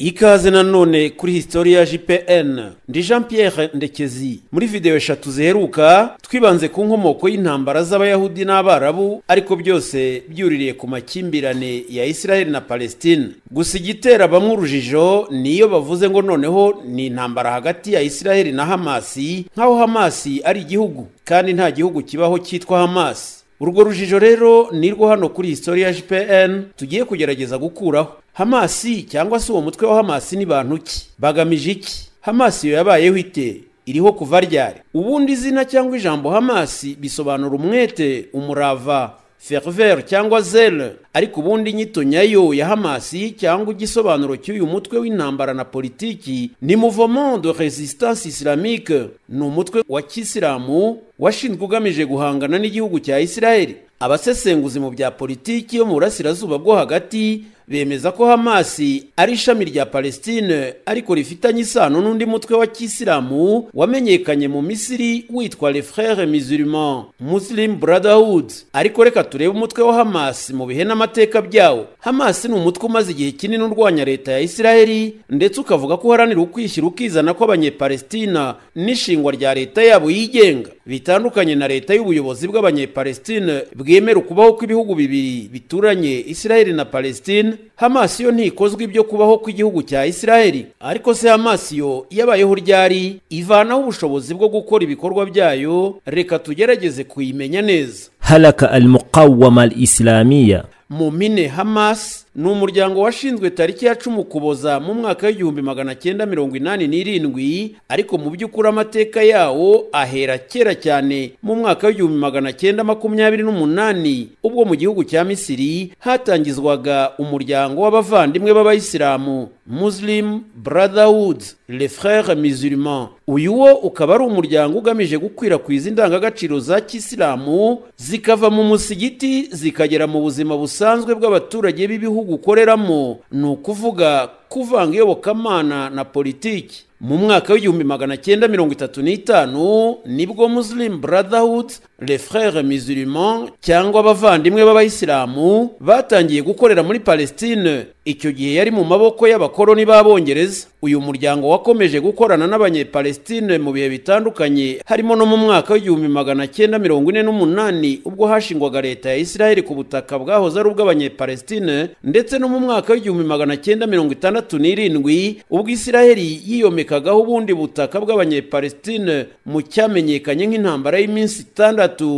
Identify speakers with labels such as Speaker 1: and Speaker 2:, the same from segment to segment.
Speaker 1: ikaze nanone kuri historia jpn ndi jean pierre ndekezi muri videwo eshatu ziheruka twibanze ku nkomoko y'intambara z'abayahudi n'abarabu ariko byose byuririye ku makimbirane ya israheli na palestine gusa igitera bamwe urujijo niyo bavuze ngo noneho ni intambara hagati ya israheli na hamasi nk'aho hamasi ari igihugu kandi nta gihugu kibaho cyitwa hamasi urwo rujijo rero ni rwo hano kuri historia jpn tugiye kugerageza gukuraho hamasi cyangwa se uwo mutwe wa hamasi ni bantu ki bagamije iki hamasi iyo yabayeho ite iriho kuva ryari ubundi izina cyangwa ijambo hamasi bisobanura umwete umurava fervere cyangwa zere ariko ubundi inyito nyayo ya hamasi cyangwa igisobanuro cy'uyu mutwe w'intambara na politiki ni mouvement de resistance islamique ni umutwe wa kisilamu washinzwe ugamije guhangana n'igihugu cya isiraheli abasesenguzi mu bya politiki yo mu burasirazuba bwo hagati bemeza ko hamasi ari ishami rya palestine ariko rifitanye isano n'undi mutwe wa kisilamu wamenyekanye mu misiri witwa le frere musulman muslim brotherhood ariko reka turebe umutwe wa hamasi mu bihe n'amateka byawo hamasi ni umutwe umaze igihe kinini urwanya leta ya israeli ndetse ukavuga ko uharanira ukwishyira ukizana kw'abanyepalestina n'ishingwa rya leta yabo yigenga bitandukanye na leta y'ubuyobozi bw'abanyepalestine bwemera ukubaho kw'ibihugu bibiri bituranye israeli na palestine hamasi yo ntikozwa ibyo kubaho kw'igihugu cya israeli ariko se hamasi yo yabayeho ryari ivanaho ubushobozi bwo gukora ibikorwa byayo reka tugerageze kuyimenya neza haraka al muqawama al islamiya mu mpine hamas ni umuryango washinzwe tariki ya cumi ukuboza mu mwaka w'igihumbi magana cyenda mirongo inani n'irindwi ariko mu by'ukuri amateka yawo ahera kera cyane mu mwaka w'igihumbi magana cyenda makumyabiri n'umunani ubwo mu gihugu cya misiri hatangizwaga umuryango w'abavandimwe b'abayisilamu muslim brotherhood les frères musulmans uyu wo ukaba ari umuryango ugamije gukwirakwiza indangagaciro za kisilamu zikava mu musigiti zikagera mu buzima busanzwe bw'abaturage b'ibihugu gihugu ukoreramo ni ukuvuga kuvanga iyobokamana na politiki mu mwaka w'igihumbi magana cyenda mirongo itatu n'itanu nibwo muslim brotherhood les frères musulmans cyangwa abavandimwe b'abayisilamu batangiye gukorera muri palestine icyo gihe yari mu maboko y'abakoloni b'abongereza uyu muryango wakomeje gukorana n'abanyepalestine mu bihe bitandukanye harimo no mu mwaka w'igihumbi magana cyenda mirongo ine n'umunani ubwo hashingwaga leta ya isiraheli ku butaka bwahoze ari ubw'abanyepalestine ndetse no mu mwaka w'igihumbi magana cyenda mirongo itandatu itandatu n'irindwi ubwo isiraheli yiyomekagaho ubundi butaka bw'abanyepalestine mu cyamenyekanye nk'intambara y'iminsi itandatu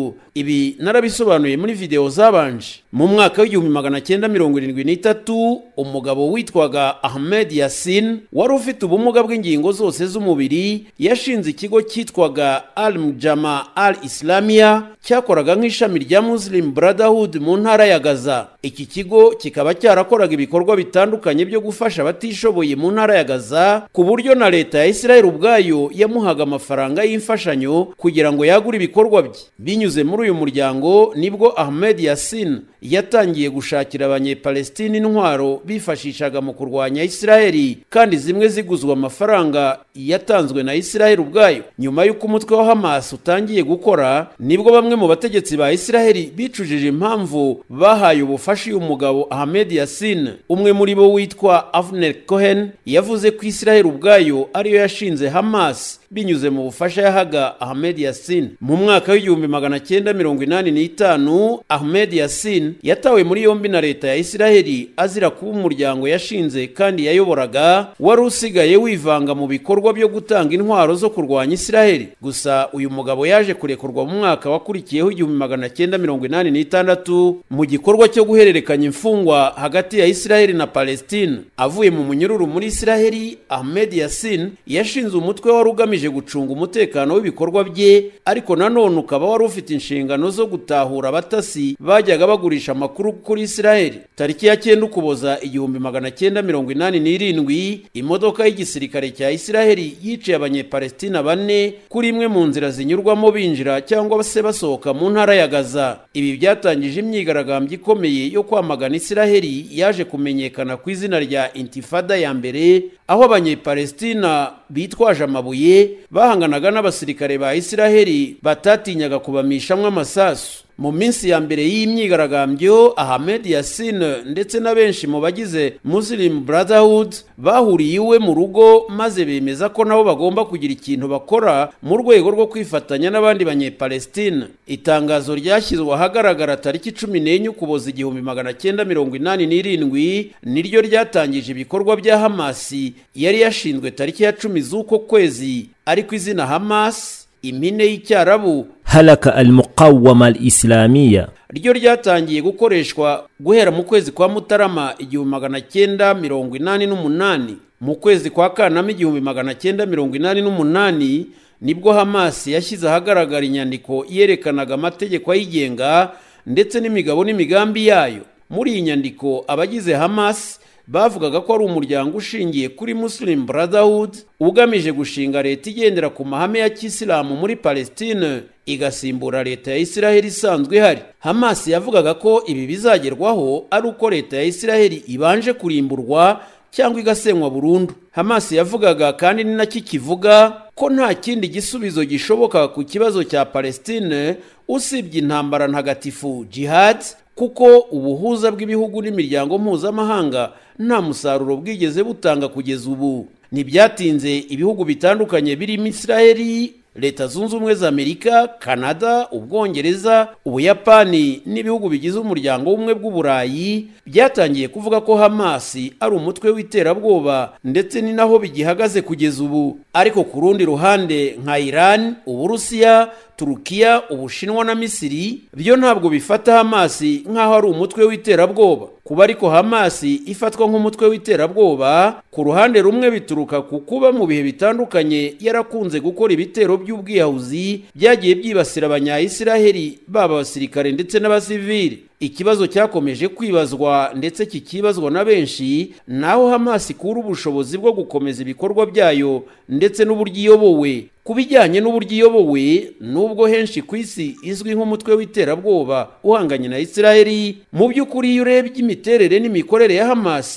Speaker 1: ibi narabisobanuye muri videwo zabanje mu mwaka w'igihumbi magana cyenda mirongo irindwi n'itatu umugabo witwaga ahmed yasin wari ufite ubumuga bw'ingingo zose z'umubiri yashinze ikigo cyitwaga al mujama al islamiya cyakoraga nk'ishami rya muslim brotherhood mu ntara ya gaza iki kigo kikaba cyarakoraga ibikorwa bitandukanye byo gufasha abatishoboye mu ntara ya gaza ku buryo na leta ya israel ubwayo yamuhaga amafaranga y'imfashanyo kugira ngo yagure ibikorwa bye binyuze muri uyu muryango nibwo ahmed yasin yatangiye gushakira abanyepalesitini intwaro bifashishaga mu kurwanya isiraheli kandi zimwe ziguzwa amafaranga yatanzwe na isiraheli ubwayo nyuma y'uko umutwe wa hamas utangiye gukora nibwo bamwe mu bategetsi ba isiraheli bicujije impamvu bahaye ubufasha uyu mugabo ahmed yasin umwe muri bo witwa avner cohen yavuze ko isiraheli ubwayo ariyo yashinze hamas binyuze mu bufasha yahaga Ahmed Yasin mu mwaka w'igihumbi magana cyenda mirongo inani n'itanu Ahmed Yasin yatawe muri yombi na leta ya israheli azira kuba umuryango yashinze kandi yayoboraga wari usigaye wivanga mu bikorwa byo gutanga intwaro zo kurwanya Isiraheli gusa uyu mugabo yaje kurekurwa mu mwaka wakurikiyeho igihumbi magana cyenda mirongo inani n'itandatu mu gikorwa cyo guhererekanya imfungwa hagati ya Isiraheli na Palestine avuye mu munyururu muri israheli Ahmed Yasin yashinze umutwe wari ugamije ugamije gucunga umutekano w'ibikorwa bye ariko nanone ukaba wari ufite inshingano zo gutahura abatasi bajyaga bagurisha amakuru kuri israel tariki ya cyenda ukuboza igihumbi magana cyenda mirongo inani n'irindwi imodoka y'igisirikare cya israel yiciye abanyepalestina bane kuri imwe mu nzira zinyurwamo binjira cyangwa se basohoka mu ntara ya gaza ibi byatangije imyigaragambyo ikomeye yo kwamagana israel yaje kumenyekana ku izina rya intifada ya mbere aho abanyepalestina bitwaje amabuye bahanganaga n'abasirikare ba Israheli batatinyaga kubamishamwe amasasu mu minsi ya mbere y'imyigaragambyo ahmed yasine ndetse na benshi mu bagize muslim brotherhood bahuriye iwe mu rugo maze bemeza ko nabo bagomba kugira ikintu bakora mu rwego rwo kwifatanya n'abandi banyepalestine itangazo ryashyizwe ahagaragara tariki cumi n'enye ukuboza igihumbi magana cyenda mirongo inani n'irindwi niryo ryatangije ibikorwa bya hamasi yari yashinzwe tariki ya cumi z'uko kwezi ariko izina hamasi impine y'icyarabu haraka al muqawama al islamia ryo ryatangiye gukoreshwa guhera mu kwezi kwa mutarama igihumbi magana cyenda mirongo inani n'umunani mu kwezi kwa kanama igihumbi magana cyenda mirongo inani n'umunani nibwo hamasi yashyize ahagaragara inyandiko yerekanaga amategeko ayigenga ndetse n'imigabo n'imigambi yayo muri iyi nyandiko abagize Hamas bavugaga ko ari umuryango ushingiye kuri muslim brotherhood ugamije gushinga leta igendera ku mahame ya kisilamu muri palestine igasimbura leta ya isiraheli isanzwe ihari hamas yavugaga ko ibi bizagerwaho ari uko leta ya isiraheli ibanje kurimburwa cyangwa igasenywa burundu hamas yavugaga kandi ni nacyo kivuga ko nta kindi gisubizo gishoboka ku kibazo cya palestine usibye intambara ntagatifu jihad kuko ubuhuza bw'ibihugu n'imiryango mpuzamahanga nta musaruro bwigeze butanga kugeza ubu ntibyatinze ibihugu bitandukanye birimo israheli leta zunze ubumwe za amerika canada ubwongereza ubuyapani n'ibihugu bigize umuryango w'ubumwe bw'uburayi byatangiye kuvuga ko hamasi ari umutwe w'iterabwoba ndetse ni naho bigihagaze kugeza ubu ariko ku rundi ruhande nka iran uburusiya turukiya ubushinwa na misiri byo ntabwo bifata hamasi nk'aho ari umutwe w'iterabwoba kuba ariko hamasi ifatwa nk'umutwe w'iterabwoba ku ruhande rumwe bituruka ku kuba mu bihe bitandukanye yarakunze gukora ibitero by'ubwiyahuzi byagiye byibasira abanyayisiraheli baba abasirikare ndetse n'abasivili ikibazo cyakomeje kwibazwa ndetse kikibazwa na benshi naho Hamas ikura ubushobozi bwo gukomeza ibikorwa byayo ndetse n'uburyo iyobowe ku bijyanye n'uburyo iyobowe nubwo henshi ku isi izwi nk'umutwe w'iterabwoba uhanganye na Isiraheli mu by'ukuri iyo urebye imiterere n'imikorere ya Hamas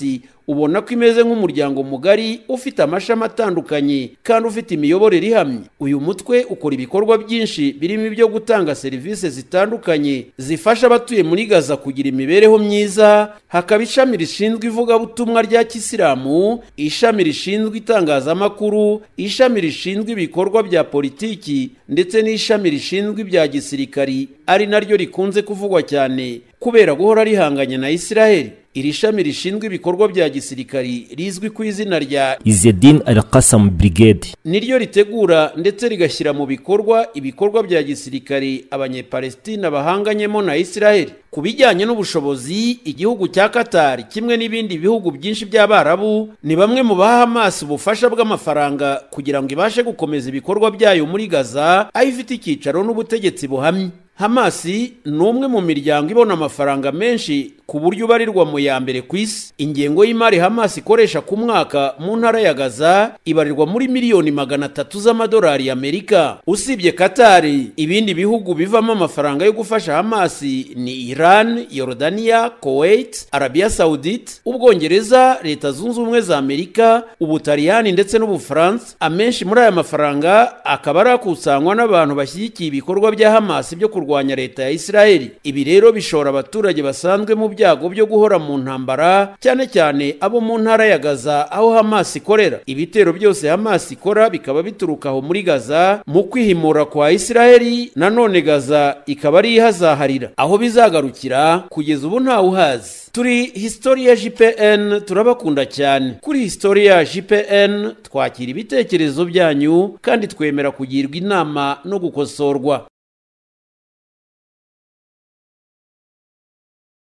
Speaker 1: ubona ko imeze nk'umuryango mugari ufite amashami atandukanye kandi ufite imiyoborere ihamye uyu mutwe ukora ibikorwa byinshi birimo ibyo gutanga serivisi zitandukanye zifasha abatuye muri gaza kugira imibereho myiza hakaba ishami rishinzwe ivugabutumwa rya kisilamu ishami rishinzwe itangazamakuru ishami rishinzwe ibikorwa bya politiki ndetse n'ishami rishinzwe ibya gisirikari ari naryo rikunze kuvugwa cyane kubera guhora rihanganye na israel iri shami rishinzwe ibikorwa bya gisirikari rizwi ku izina rya izedin alakasam brigade niryo ritegura ndetse rigashyira mu bikorwa ibikorwa bya gisirikari abanyepalestina bahanganyemo na israel ku bijyanye n'ubushobozi igihugu cya katari kimwe n'ibindi bihugu byinshi by'abarabu ni bamwe mu baha amaso ubufasha bw'amafaranga kugira ngo ibashe gukomeza ibikorwa byayo muri gaza aho ifite icyicaro n'ubutegetsi buhamye hamasi ni umwe mu miryango ibona amafaranga menshi ku buryo ubarirwa mu ya mbere ku isi ingengo y'imari hamas ikoresha ku mwaka mu ntara ya gaza ibarirwa muri miliyoni magana atatu z'amadolari y'amerika usibye katari ibindi bihugu bivamo amafaranga yo gufasha hamas ni iran yorodaniya kuwait arabiya Saudite ubwongereza leta zunze ubumwe za amerika ubutaliyani ndetse n'ubufaransa amenshi muri aya mafaranga akaba ari akusanywa n'abantu bashyigikiye ibikorwa bya hamas byo kurwanya leta ya israeli ibi rero bishora abaturage basanzwe mu byago byo guhora mu ntambara cyane cyane abo mu ntara ya gaza aho hamasi ikorera ibitero byose hamasi ikora bikaba bituruka aho muri gaza mu kwihimura kwa isiraheli nanone gaza ikaba ari ihazaharira aho bizagarukira kugeza ubu ntawuhazi turi historia jpn turabakunda cyane kuri historia jpn twakira ibitekerezo byanyu kandi twemera kugirwa inama no gukosorwa